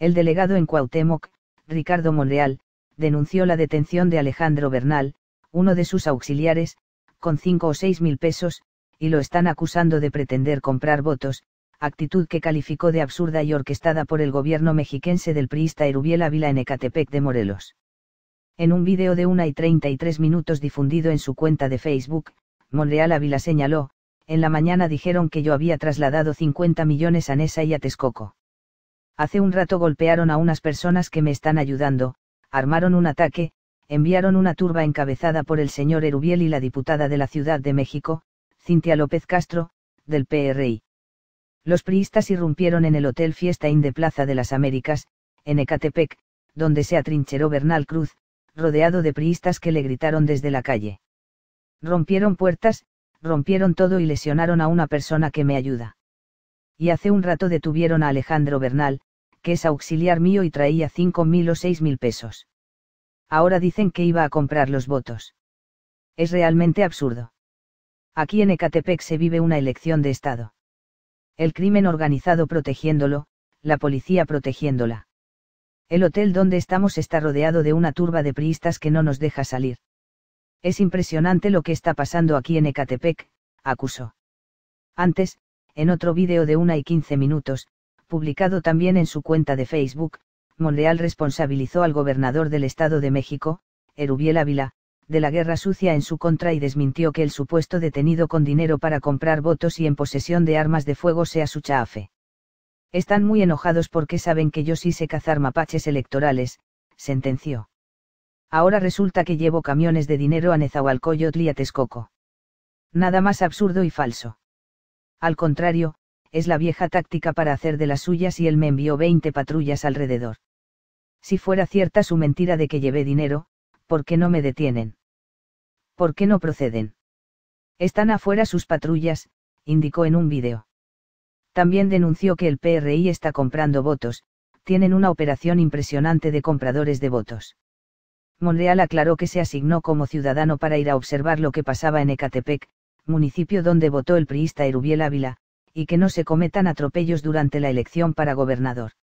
El delegado en Cuauhtémoc, Ricardo Monreal, denunció la detención de Alejandro Bernal, uno de sus auxiliares, con cinco o seis mil pesos, y lo están acusando de pretender comprar votos, actitud que calificó de absurda y orquestada por el gobierno mexiquense del priista Erubiel Ávila en Ecatepec de Morelos. En un vídeo de una y 33 minutos difundido en su cuenta de Facebook, Monreal Ávila señaló, en la mañana dijeron que yo había trasladado 50 millones a Nesa y a Texcoco. Hace un rato golpearon a unas personas que me están ayudando, armaron un ataque, enviaron una turba encabezada por el señor Erubiel y la diputada de la Ciudad de México, Cintia López Castro, del PRI. Los priistas irrumpieron en el Hotel Fiesta Inn de Plaza de las Américas, en Ecatepec, donde se atrincheró Bernal Cruz, rodeado de priistas que le gritaron desde la calle. Rompieron puertas, rompieron todo y lesionaron a una persona que me ayuda. Y hace un rato detuvieron a Alejandro Bernal, que es auxiliar mío y traía cinco mil o seis mil pesos. Ahora dicen que iba a comprar los votos. Es realmente absurdo. Aquí en Ecatepec se vive una elección de Estado. El crimen organizado protegiéndolo, la policía protegiéndola. El hotel donde estamos está rodeado de una turba de priistas que no nos deja salir. Es impresionante lo que está pasando aquí en Ecatepec, acusó. Antes, en otro vídeo de una y quince minutos, Publicado también en su cuenta de Facebook, Monreal responsabilizó al gobernador del Estado de México, Erubiel Ávila, de la guerra sucia en su contra y desmintió que el supuesto detenido con dinero para comprar votos y en posesión de armas de fuego sea su chafe. Están muy enojados porque saben que yo sí sé cazar mapaches electorales, sentenció. Ahora resulta que llevo camiones de dinero a Nezahualcóyotl y a Texcoco. Nada más absurdo y falso. Al contrario, es la vieja táctica para hacer de las suyas y él me envió 20 patrullas alrededor. Si fuera cierta su mentira de que llevé dinero, ¿por qué no me detienen? ¿Por qué no proceden? Están afuera sus patrullas, indicó en un vídeo. También denunció que el PRI está comprando votos, tienen una operación impresionante de compradores de votos. Monreal aclaró que se asignó como ciudadano para ir a observar lo que pasaba en Ecatepec, municipio donde votó el priista Erubiel Ávila, y que no se cometan atropellos durante la elección para gobernador.